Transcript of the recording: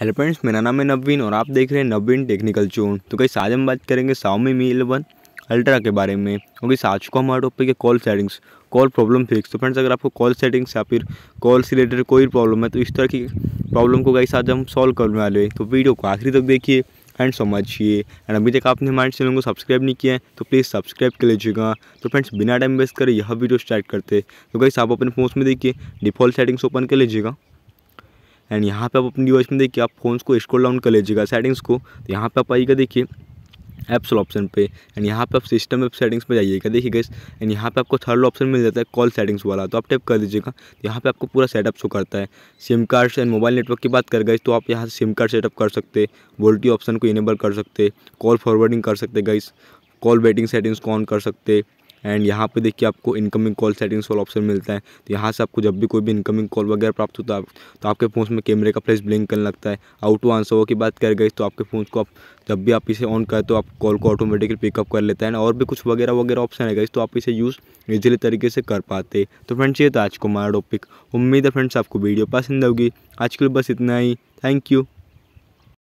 hello friends मेरा नाम है नवीन और आप देख रहे हैं नवीन टेक्निकल चोन तो कहीं आज हम बात करेंगे में मी इलेवन अल्ट्रा के बारे में क्योंकि आज को हमारा टॉपिक है call settings call problem fix तो फ्रेंड्स अगर आपको कॉल सेटिंग्स या फिर कॉल से रिलेटेड कोई प्रॉब्लम है तो इस तरह की प्रॉब्लम को कहीं आज हम सॉल्व करने वाले तो वीडियो को आखिरी तक देखिए एंड समझिए एंड अभी तक आपने हमारे चैनल को सब्सक्राइब नहीं किया है तो प्लीज़ सब्सक्राइब कर लीजिएगा तो फ्रेंड्स बिना टाइम वेस्ट करें यह वीडियो स्टार्ट करते तो कहीं आप अपने फ़ोन में देखिए डिफ़ॉल्ट सेटिंग्स ओपन कर लीजिएगा एंड यहाँ पे आप अपनी डिवाइस में देखिए आप फोन को स्क्रॉल डाउन कर लीजिएगा सेटिंग्स को तो यहाँ पे आप आइएगा देखिए एप्स ऑप्शन पे एंड यहाँ पे आप सिस्टम एप सेटिंग्स पे जाइएगा देखिए गैस एंड यहाँ पे आपको थर्ड ऑप्शन मिल जाता है कॉल सेटिंग्स वाला तो आप टैप कर दीजिएगा तो यहाँ पे आपको पूरा सेटअप शो करता है SIM cards and mobile network की बात कर गई तो आप यहाँ से सिम कार्ड सेटअप कर सकते वोल्टी ऑप्शन को इनेबल कर सकते कॉल फॉरवर्डिंग कर सकते गैस कॉल वेटिंग सेटिंग्स को ऑन कर सकते एंड यहाँ पे देखिए आपको इनकमिंग कॉल सेटिंग्स वाला ऑप्शन मिलता है तो यहाँ से आपको जब भी कोई भी इनकमिंग कॉल वगैरह प्राप्त होता है तो आपके फ़ोन में कैमरे का फ्लैश ब्लिंक करने लगता है आउटो आंसर की बात कर गई तो आपके फ़ोन को आप जब भी आप इसे ऑन करें तो आप कॉल को ऑटोमेटिकली पिकअप कर लेते हैं और भी कुछ वगैरह वगैरह ऑप्शन है गई तो आप इसे यूज़ ईजिली तरीके से कर पाते तो फ्रेंड्स ये था आज को हमारा टॉपिक उम्मीद है फ्रेंड्स आपको वीडियो पसंद होगी आज के लिए बस इतना ही थैंक यू